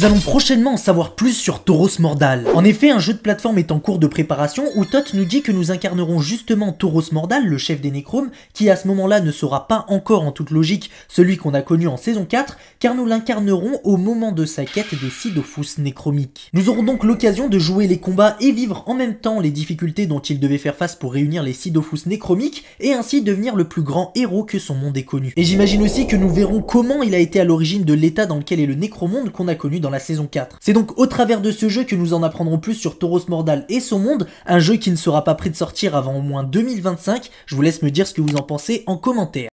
nous allons prochainement en savoir plus sur Tauros Mordal. En effet, un jeu de plateforme est en cours de préparation où Toth nous dit que nous incarnerons justement Tauros Mordal, le chef des Nécromes, qui à ce moment-là ne sera pas encore en toute logique celui qu'on a connu en saison 4, car nous l'incarnerons au moment de sa quête des Sidophus nécromiques. Nous aurons donc l'occasion de jouer les combats et vivre en même temps les difficultés dont il devait faire face pour réunir les Sidophus nécromiques et ainsi devenir le plus grand héros que son monde ait connu. Et j'imagine aussi que nous verrons comment il a été à l'origine de l'état dans lequel est le nécromonde qu'on a connu dans la saison 4. C'est donc au travers de ce jeu que nous en apprendrons plus sur Tauros Mordal et son monde, un jeu qui ne sera pas pris de sortir avant au moins 2025, je vous laisse me dire ce que vous en pensez en commentaire.